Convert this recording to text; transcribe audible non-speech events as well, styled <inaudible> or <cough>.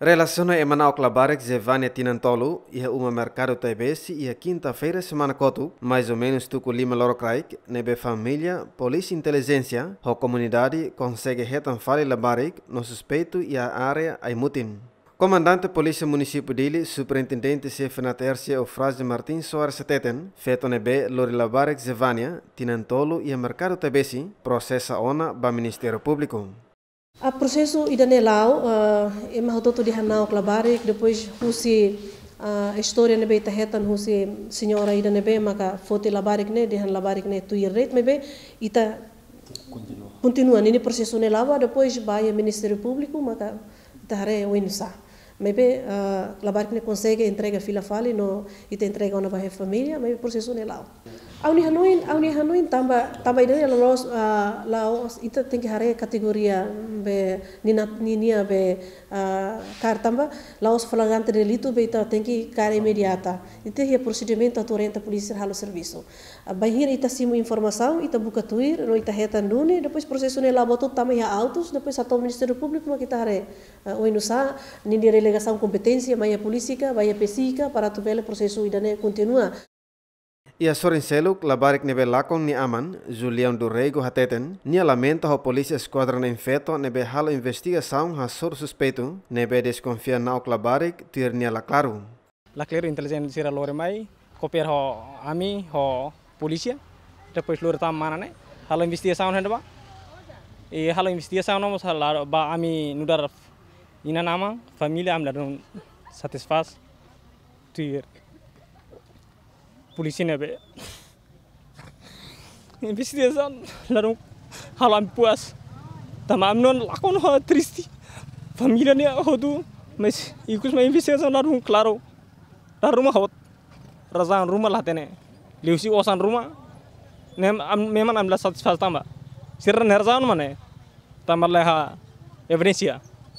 Relaciona em Manaus Clabarek Zevania Tinantolo e a uma mercado TBS e a quinta-feira semana coto, mais ou menos tuco Lima Craik, nebe família, polícia inteligência, a comunidade consegue retanfale Labarek no suspeito e a área Aimutin. Comandante Polícia Município Dili, Superintendente Chefe na Tercia Ofrase Martins Soares Teten, feto nebe Lori Labarek Zevania, Tinantolo e a mercado TBS, processa ONA ba Ministério Público. A processo ida idanelau, é eh, uma rototo de Hanau Klabari, que depois Rússia, a eh, história nebe ita hetan Rússia, senhora ida nebe, maka fote labari ne, de han labari ne tu irret mebe, ita continua. Continua, nini processo nelawa, depois vai ao Ministério Público, maka ita hare o inusah. Maybe uh, labar que consegue entrega fila fali no e te entrega uma barra família, maybe processo ne lau. Au ni hanuin, au ni hanuin tamba tamba ide la los uh, la os ita tem que hare categoria be ni na ni nia be uh, kar tamba la os flagrante delito be ita tem que cara imediata. Ite ia procedimento atorenta polícia halo serviço. Uh, bahir ita simu informação, ita buka tuir, no ita reta nune, depois processo ne lau botu tamba ia autos, depois ato Ministério Público ma kita hare uh, oinusa ni dire delegação competência, vaya política, vaya pesica, para tuvel processo dane continua. Ia sorinseluk labarik nebe lakong ni aman, Julian Durrego hateten, nia lamenta ho polícia esquadra nem infeto, nebe halo investigação ha sor suspeito, nebe desconfia nauk labarik tir nia laklaru. Laklaru inteligência lore mai, copiar ho ami ho polícia, depois lore tam mana ne? halo investigação ba, E halo investigação nomos halo ba ami nudar Ina nama, família, am ladon satisfaz tuir. polisi nebe. la <laughs> ladon halam puas. tamam non lakon ho tristi familia ne hodu, mes ikus ma investigação ladon claro. la rumah hot. Razan rumah tene Liusi osan rumah. Nem am memang am la satisfaz tamba. Sirren herzan mane. Tamar leha evidencia.